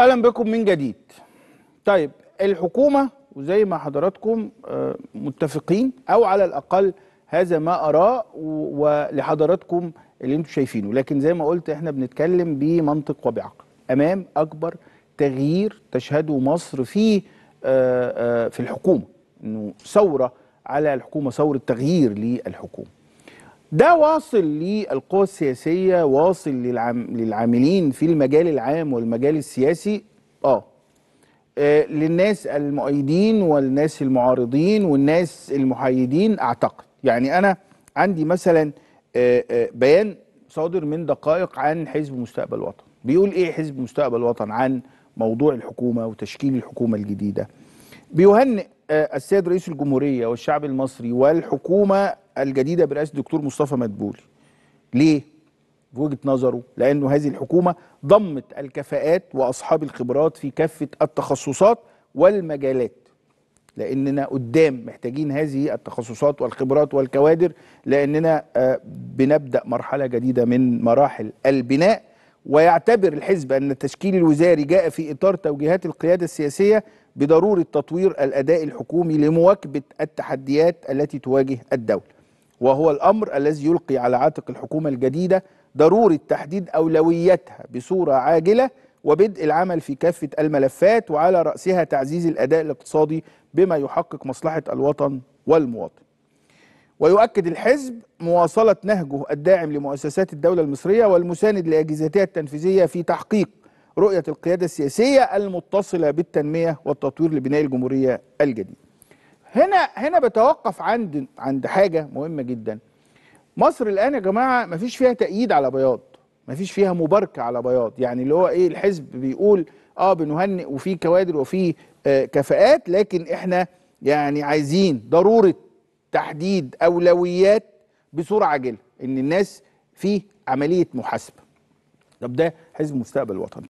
اهلا بكم من جديد طيب الحكومه وزي ما حضراتكم آه، متفقين او على الاقل هذا ما اراه ولحضراتكم اللي انتم شايفينه لكن زي ما قلت احنا بنتكلم بمنطق وبعقل امام اكبر تغيير تشهده مصر في آه، آه، في الحكومه انه ثوره على الحكومه ثوره تغيير للحكومه ده واصل للقوى السياسيه واصل للعم للعاملين في المجال العام والمجال السياسي اه, آه، للناس المؤيدين والناس المعارضين والناس المحايدين اعتقد يعني انا عندي مثلا آه، آه، بيان صادر من دقائق عن حزب مستقبل وطن بيقول ايه حزب مستقبل وطن عن موضوع الحكومه وتشكيل الحكومه الجديده بيهنئ آه، السيد رئيس الجمهوريه والشعب المصري والحكومه الجديده برئاسه الدكتور مصطفى مدبولي ليه في وجهه نظره لانه هذه الحكومه ضمت الكفاءات واصحاب الخبرات في كافه التخصصات والمجالات لاننا قدام محتاجين هذه التخصصات والخبرات والكوادر لاننا آه، بنبدا مرحله جديده من مراحل البناء ويعتبر الحزب ان التشكيل الوزاري جاء في اطار توجيهات القياده السياسيه بضروره تطوير الاداء الحكومي لمواكبه التحديات التي تواجه الدوله وهو الامر الذي يلقي على عاتق الحكومه الجديده ضروره تحديد اولوياتها بصوره عاجله وبدء العمل في كافه الملفات وعلى راسها تعزيز الاداء الاقتصادي بما يحقق مصلحه الوطن والمواطن ويؤكد الحزب مواصلة نهجه الداعم لمؤسسات الدولة المصرية والمساند لأجهزتها التنفيذية في تحقيق رؤية القيادة السياسية المتصلة بالتنمية والتطوير لبناء الجمهورية الجديدة هنا هنا بتوقف عند عند حاجة مهمة جدا مصر الآن يا جماعة ما فيش فيها تأييد على بياض ما فيش فيها مباركة على بياض يعني اللي هو إيه الحزب بيقول آه بنهنئ وفي كوادر وفي آه كفاءات لكن إحنا يعني عايزين ضرورة تحديد أولويات بصورة عاجلة إن الناس في عملية محاسبة طب ده حزب مستقبل وطني